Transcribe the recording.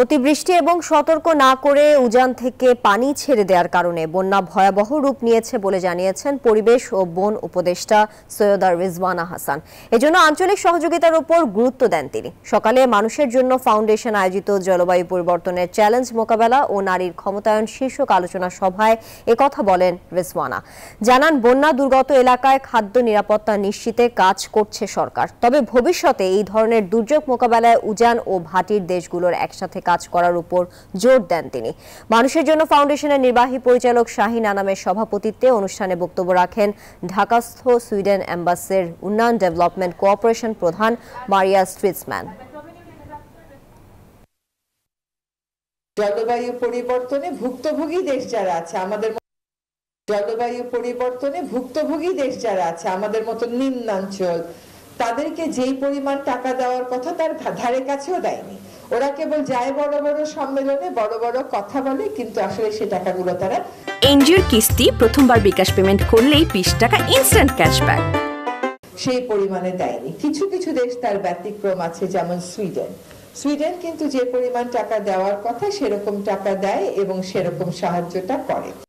অতিবৃষ্টি এবং সতর্ক না করে উজান থেকে পানি ছেড়ে দেওয়ার কারণে বন্যা ভয়াবহ রূপ নিয়েছে বলে জানিয়েছেন পরিবেশ ও বন উপদেষ্টা সৈয়দা রিজওয়ানা হাসান এজন্য আঞ্চলিক সহযোগিতার উপর গুরুত্ব দেন তিনি সকালে মানুষের জন্য ফাউন্ডেশন আয়োজিত জলবায়ু পরিবর্তনের চ্যালেঞ্জ মোকাবেলা ও নারীর ক্ষমতায়ন শীর্ষক আলোচনা সভায় একথা বলেন রিজওয়ানা জানান বন্যা দুর্গত এলাকায় খাদ্য নিরাপত্তা নিশ্চিতে কাজ করছে সরকার তবে ভবিষ্যতে এই ধরনের দুর্যোগ মোকাবেলায় উজান ও ভাটির দেশগুলোর একসাথে কাজ করার উপর জোর দেন তিনি মানুষের জন্য ফাউন্ডেশনের নির্বাহী পরিচালক শাহিন আনামের সভাপতিত্বে অনুষ্ঠানে বক্তব্য রাখেন ঢাকাস্থ সুইডেন অ্যাম্বাসের উন্নয়ন ডেভেলপমেন্ট কোঅপারেশন প্রধান মারিয়া স্ট্রিটসম্যান জলবায়ু পরিবর্তনে ভুক্তভোগী দেশ যারা আছে আমাদের জলবায়ু পরিবর্তনে ভুক্তভোগী দেশ যারা আছে আমাদের মতো নিম্নাঞ্চল তাদেরকে যেই পরিমাণ টাকা দেওয়ার কথা তার ধারে কাছেও দেয়নি ওরা কেবল যায় বড় বড় সম্মেলনে বড় বড় কথা বলে কিন্তু আসলে সে টাকাগুলো তারা এনজিওর কিস্তি প্রথমবার বিকাশ পেমেন্ট করলেই বিশ টাকা ইনস্ট্যান্ট ক্যাশব্যাক সেই পরিমাণে দেয়নি কিছু কিছু দেশ তার ব্যতিক্রম আছে যেমন সুইডেন সুইডেন কিন্তু যে পরিমাণ টাকা দেওয়ার কথা সেরকম টাকা দেয় এবং সেরকম সাহায্যটা করে